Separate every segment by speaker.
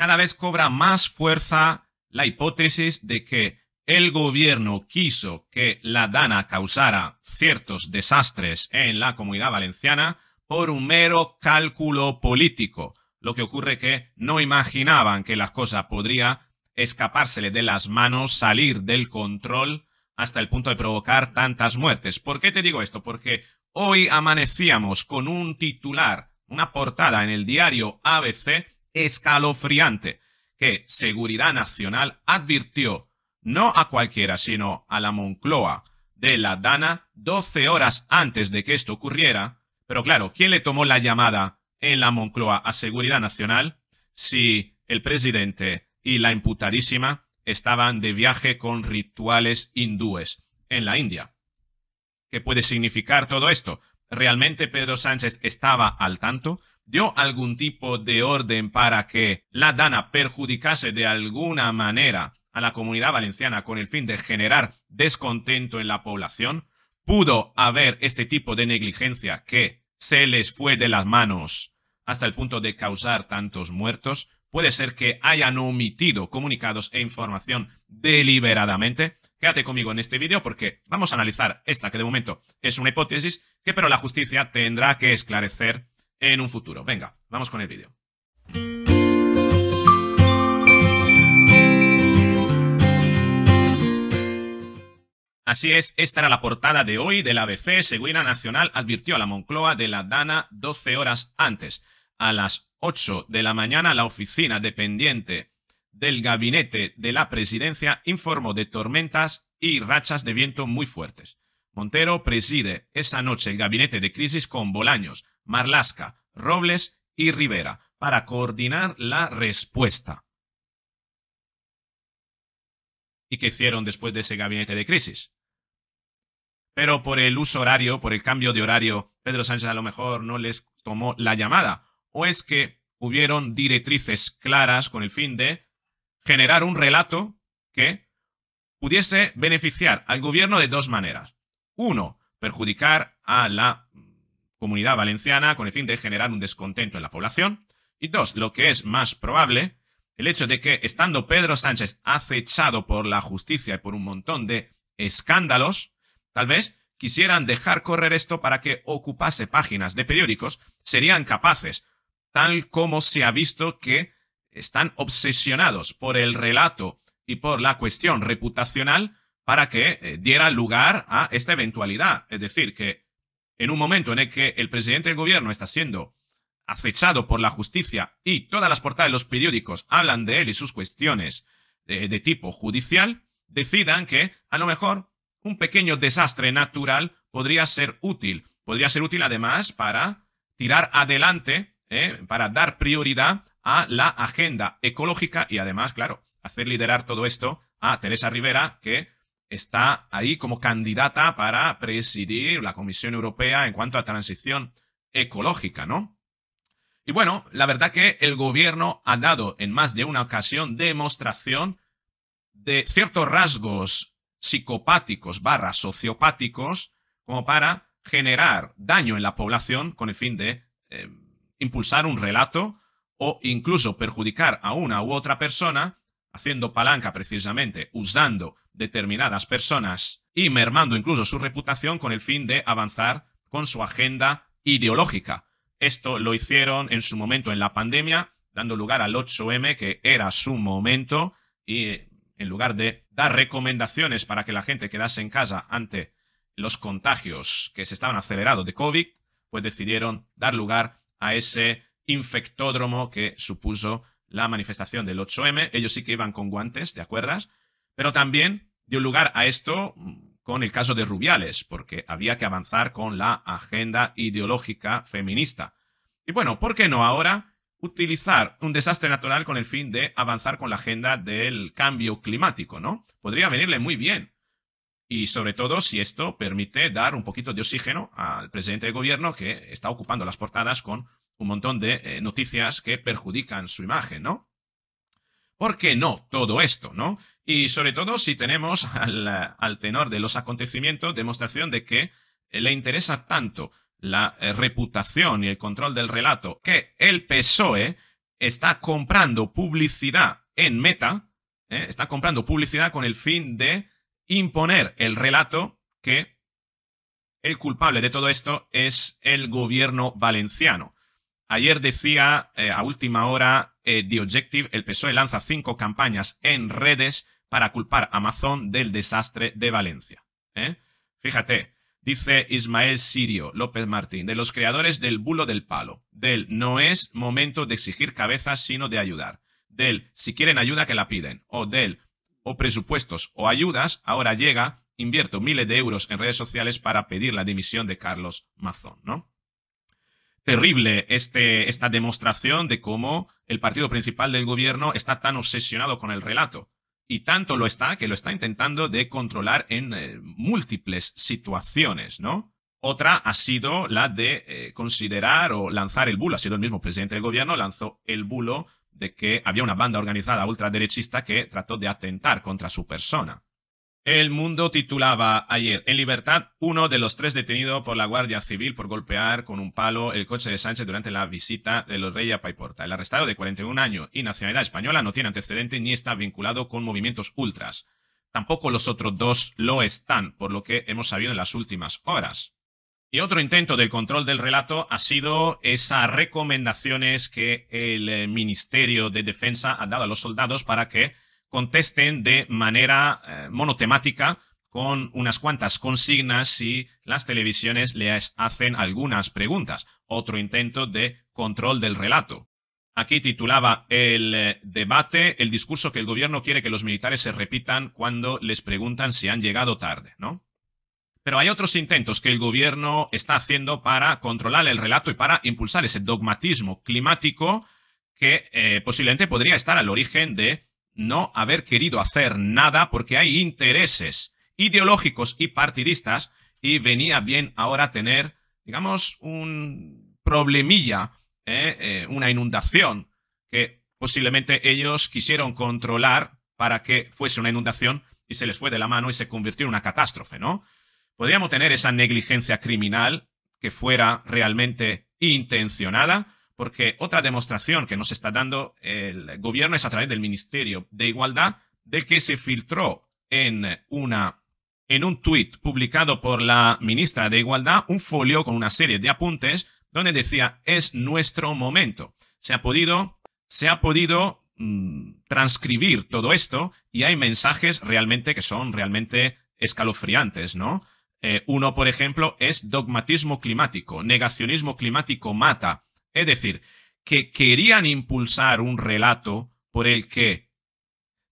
Speaker 1: cada vez cobra más fuerza la hipótesis de que el gobierno quiso que la dana causara ciertos desastres en la comunidad valenciana por un mero cálculo político, lo que ocurre que no imaginaban que la cosa podría escapársele de las manos, salir del control hasta el punto de provocar tantas muertes. ¿Por qué te digo esto? Porque hoy amanecíamos con un titular, una portada en el diario ABC escalofriante que Seguridad Nacional advirtió no a cualquiera, sino a la Moncloa de la Dana 12 horas antes de que esto ocurriera. Pero claro, ¿quién le tomó la llamada en la Moncloa a Seguridad Nacional si el presidente y la imputadísima estaban de viaje con rituales hindúes en la India? ¿Qué puede significar todo esto? ¿Realmente Pedro Sánchez estaba al tanto? dio algún tipo de orden para que la Dana perjudicase de alguna manera a la comunidad valenciana con el fin de generar descontento en la población, pudo haber este tipo de negligencia que se les fue de las manos hasta el punto de causar tantos muertos, puede ser que hayan omitido comunicados e información deliberadamente. Quédate conmigo en este vídeo porque vamos a analizar esta que de momento es una hipótesis que pero la justicia tendrá que esclarecer en un futuro. Venga, vamos con el vídeo. Así es, esta era la portada de hoy del ABC. Seguridad Nacional advirtió a la Moncloa de la Dana 12 horas antes. A las 8 de la mañana, la oficina dependiente del gabinete de la presidencia informó de tormentas y rachas de viento muy fuertes. Montero preside esa noche el gabinete de crisis con Bolaños, Marlasca, Robles y Rivera para coordinar la respuesta. ¿Y qué hicieron después de ese gabinete de crisis? Pero por el uso horario, por el cambio de horario, Pedro Sánchez a lo mejor no les tomó la llamada. ¿O es que hubieron directrices claras con el fin de generar un relato que pudiese beneficiar al gobierno de dos maneras? Uno, perjudicar a la comunidad valenciana con el fin de generar un descontento en la población. Y dos, lo que es más probable, el hecho de que estando Pedro Sánchez acechado por la justicia y por un montón de escándalos, tal vez quisieran dejar correr esto para que ocupase páginas de periódicos, serían capaces, tal como se ha visto que están obsesionados por el relato y por la cuestión reputacional para que eh, diera lugar a esta eventualidad. Es decir, que en un momento en el que el presidente del gobierno está siendo acechado por la justicia y todas las portadas de los periódicos hablan de él y sus cuestiones de, tipo judicial, decidan que a lo mejor un pequeño desastre natural podría ser útil. Podría ser útil además para tirar adelante, eh, para dar prioridad a la agenda ecológica y además, claro, hacer liderar todo esto a Teresa Rivera, que está ahí como candidata para presidir la Comisión Europea en cuanto a transición ecológica, ¿no? Y bueno, la verdad que el gobierno ha dado en más de una ocasión demostración de ciertos rasgos psicopáticos barra sociopáticos como para generar daño en la población con el fin de eh, impulsar un relato o incluso perjudicar a una u otra persona haciendo palanca precisamente, usando determinadas personas y mermando incluso su reputación con el fin de avanzar con su agenda ideológica. Esto lo hicieron en su momento en la pandemia, dando lugar al 8M, que era su momento, y eh, en lugar de dar recomendaciones para que la gente quedase en casa ante los contagios que se estaban acelerando de COVID, pues decidieron dar lugar a ese infectódromo que supuso la manifestación del 8M. Ellos sí que iban con guantes, ¿te acuerdas? Pero también dio lugar a esto mm, con el caso de Rubiales, porque había que avanzar con la agenda ideológica feminista. Y bueno, ¿por qué no ahora utilizar un desastre natural con el fin de avanzar con la agenda del cambio climático, ¿no? Podría venirle muy bien. Y sobre todo si esto permite dar un poquito de oxígeno al presidente de gobierno que está ocupando las portadas con un montón de eh, noticias que perjudican su imagen, ¿no? ¿Por qué no todo esto, no? Y sobre todo si tenemos al, tenor de los acontecimientos demostración de que eh, le interesa tanto la eh, reputación y el control del relato que el PSOE está comprando publicidad en Meta, está comprando publicidad con el fin de imponer el relato que el culpable de todo esto es el gobierno valenciano. Ayer decía eh, a última hora eh, The Objective, el PSOE lanza cinco campañas en redes para culpar a Amazon del desastre de Valencia. ¿eh? Fíjate, dice Ismael Sirio López Martín, de los creadores del bulo del palo, del no es momento de exigir cabezas sino de ayudar, del si quieren ayuda que la piden, o del o presupuestos o ayudas, ahora llega, invierto miles de euros en redes sociales para pedir la dimisión de Carlos Mazón, ¿no? terrible este, esta demostración de cómo el partido principal del gobierno está tan obsesionado con el relato. Y tanto lo está que lo está intentando de controlar en eh, múltiples situaciones, ¿no? Otra ha sido la de eh, considerar o lanzar el bulo. Ha sido el mismo presidente del gobierno, lanzó el bulo de que había una banda organizada ultraderechista que trató de atentar contra su persona. El Mundo titulaba ayer, en libertad, uno de los tres detenidos por la Guardia Civil por golpear con un palo el coche de Sánchez durante la visita de los Reyes a Paiporta. El arrestado de 41 años y nacionalidad española no tiene antecedente ni está vinculado con movimientos ultras. Tampoco los otros dos lo están, por lo que hemos sabido en las últimas horas. Y otro intento del control del relato ha sido esas recomendaciones que el eh, Ministerio de Defensa ha dado a los soldados para que contesten de manera eh, monotemática con unas cuantas consignas si las televisiones les hacen algunas preguntas. Otro intento de control del relato. Aquí titulaba el eh, debate, el discurso que el gobierno quiere que los militares se repitan cuando les preguntan si han llegado tarde, ¿no? Pero hay otros intentos que el gobierno está haciendo para controlar el relato y para impulsar ese dogmatismo climático que eh, posiblemente podría estar al origen de no haber querido hacer nada porque hay intereses ideológicos y partidistas y venía bien ahora tener, digamos, un problemilla, eh, eh, una inundación que posiblemente ellos quisieron controlar para que fuese una inundación y se les fue de la mano y se convirtió en una catástrofe, ¿no? Podríamos tener esa negligencia criminal que fuera realmente intencionada porque otra demostración que nos está dando el gobierno es a través del Ministerio de Igualdad de que se filtró en, una, en un tuit publicado por la ministra de Igualdad un folio con una serie de apuntes donde decía es nuestro momento. Se ha podido, se ha podido mm, transcribir todo esto y hay mensajes realmente que son realmente escalofriantes, ¿no? Eh, uno, por ejemplo, es dogmatismo climático, negacionismo climático mata, es decir, que querían impulsar un relato por el que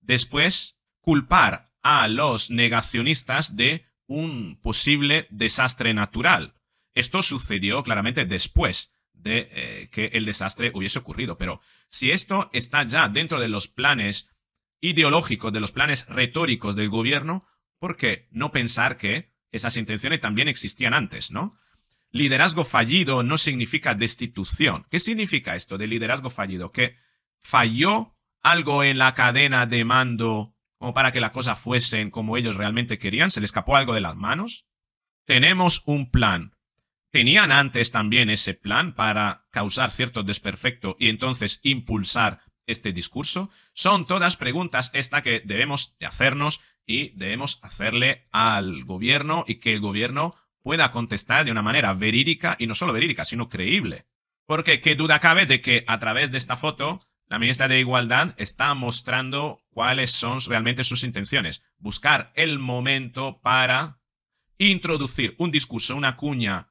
Speaker 1: después culpar a los negacionistas de un posible desastre natural. Esto sucedió claramente después de eh, que el desastre hubiese ocurrido, pero si esto está ya dentro de los planes ideológicos, de los planes retóricos del gobierno, ¿por qué no pensar que esas intenciones también existían antes, ¿no? Liderazgo fallido no significa destitución. ¿Qué significa esto de liderazgo fallido? Que falló algo en la cadena de mando o para que la cosa fuesen como ellos realmente querían, se le escapó algo de las manos. Tenemos un plan. Tenían antes también ese plan para causar cierto desperfecto y entonces impulsar este discurso. Son todas preguntas esta que debemos hacernos y debemos hacerle al gobierno y que el gobierno pueda contestar de una manera verídica y no solo verídica, sino creíble. Porque qué duda cabe de que a través de esta foto la ministra de Igualdad está mostrando cuáles son realmente sus intenciones. Buscar el momento para introducir un discurso, una cuña,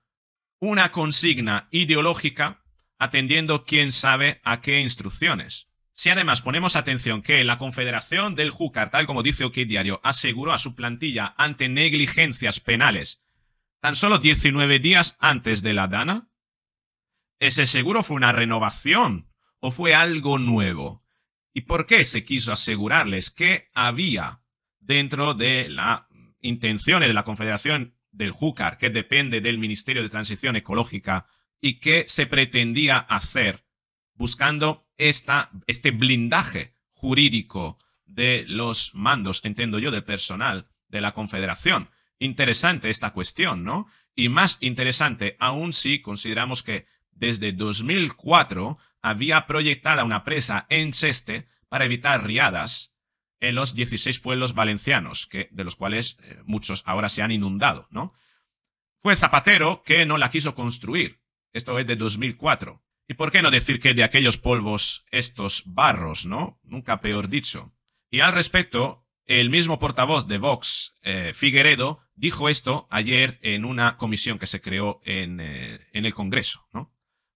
Speaker 1: una consigna ideológica, atendiendo quién sabe a qué instrucciones. Si además ponemos atención que la Confederación del Júcar, tal como dice OK Diario, aseguró a su plantilla ante negligencias penales Tan solo 19 días antes de la Dana. ¿Ese seguro fue una renovación o fue algo nuevo? ¿Y por qué se quiso asegurarles que había dentro de las intenciones de la Confederación del Júcar, que depende del Ministerio de Transición Ecológica, y que se pretendía hacer buscando esta, este blindaje jurídico de los mandos, entiendo yo, del personal de la Confederación, Interesante esta cuestión, ¿no? Y más interesante aún si consideramos que desde 2004 había proyectada una presa en Cheste para evitar riadas en los 16 pueblos valencianos, que, de los cuales eh, muchos ahora se han inundado, ¿no? Fue Zapatero que no la quiso construir. Esto es de 2004. ¿Y por qué no decir que de aquellos polvos estos barros, no? Nunca peor dicho. Y al respecto, el mismo portavoz de Vox, eh, Figueredo, dijo esto ayer en una comisión que se creó eh, en, el Congreso. ¿no?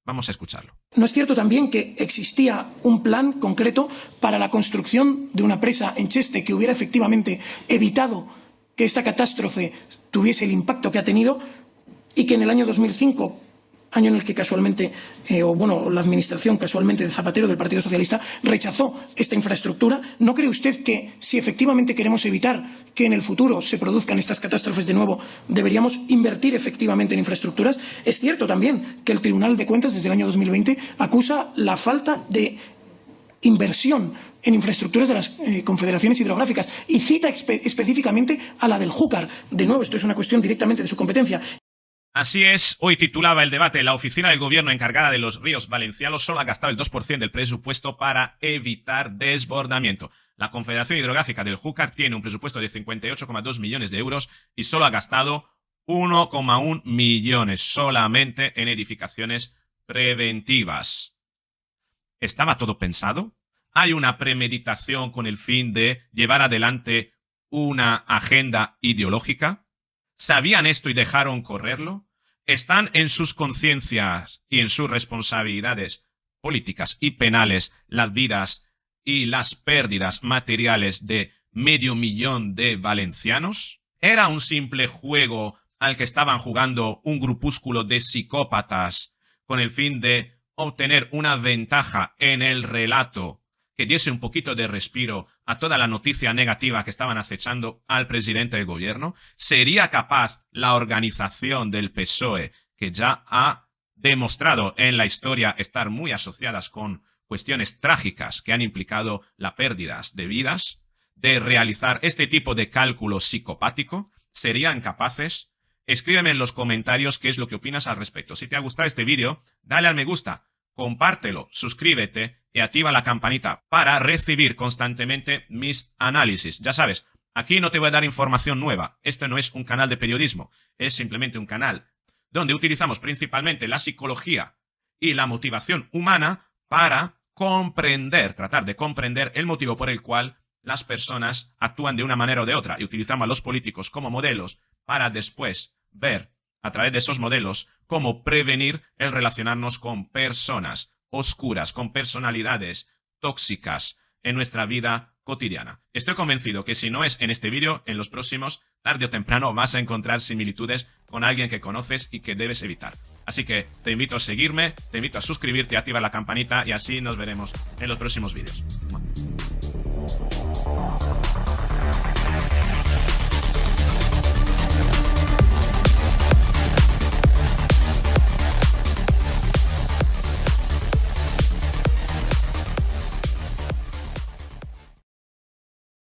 Speaker 1: Vamos a escucharlo. No es cierto también que existía un plan concreto para la construcción de una presa en Cheste que hubiera efectivamente evitado que esta catástrofe tuviese el impacto que ha tenido y que en el año 2005 año en el que casualmente, eh, o bueno, la administración casualmente de Zapatero del Partido Socialista rechazó esta infraestructura. ¿No cree usted que si efectivamente queremos evitar que en el futuro se produzcan estas catástrofes de nuevo, deberíamos invertir efectivamente en infraestructuras? Es cierto también que el Tribunal de Cuentas desde el año 2020 acusa la falta de inversión en infraestructuras de las eh, confederaciones hidrográficas y cita específicamente a la del Júcar. De nuevo, esto es una cuestión directamente de su competencia. Así es, hoy titulaba el debate la oficina del gobierno encargada de los ríos valencianos solo ha gastado el 2% del presupuesto para evitar desbordamiento. La Confederación Hidrográfica del Júcar tiene un presupuesto de 58,2 millones de euros y solo ha gastado 1,1 millones solamente en edificaciones preventivas. ¿Estaba todo pensado? ¿Hay una premeditación con el fin de llevar adelante una agenda ideológica? ¿Sabían esto y dejaron correrlo? ¿Están en sus conciencias y en sus responsabilidades políticas y penales las vidas y las pérdidas materiales de medio millón de valencianos? ¿Era un simple juego al que estaban jugando un grupúsculo de psicópatas con el fin de obtener una ventaja en el relato diese un poquito de respiro a toda la noticia negativa que estaban acechando al presidente del gobierno? ¿Sería capaz la organización del PSOE, que ya ha demostrado en la historia estar muy asociadas con cuestiones trágicas que han implicado la pérdida de vidas, de realizar este tipo de cálculo psicopático? ¿Serían capaces? Escríbeme en los comentarios qué es lo que opinas al respecto. Si te ha gustado este vídeo, dale al me gusta compártelo, suscríbete y activa la campanita para recibir constantemente mis análisis. Ya sabes, aquí no te voy a dar información nueva. Este no es un canal de periodismo, es simplemente un canal donde utilizamos principalmente la psicología y la motivación humana para comprender, tratar de comprender el motivo por el cual las personas actúan de una manera o de otra y utilizamos a los políticos como modelos para después ver a través de esos modelos, cómo prevenir el relacionarnos con personas oscuras, con personalidades tóxicas en nuestra vida cotidiana. Estoy convencido que si no es en este vídeo, en los próximos, tarde o temprano vas a encontrar similitudes con alguien que conoces y que debes evitar. Así que te invito a seguirme, te invito a suscribirte, activa la campanita y así nos veremos en los próximos vídeos.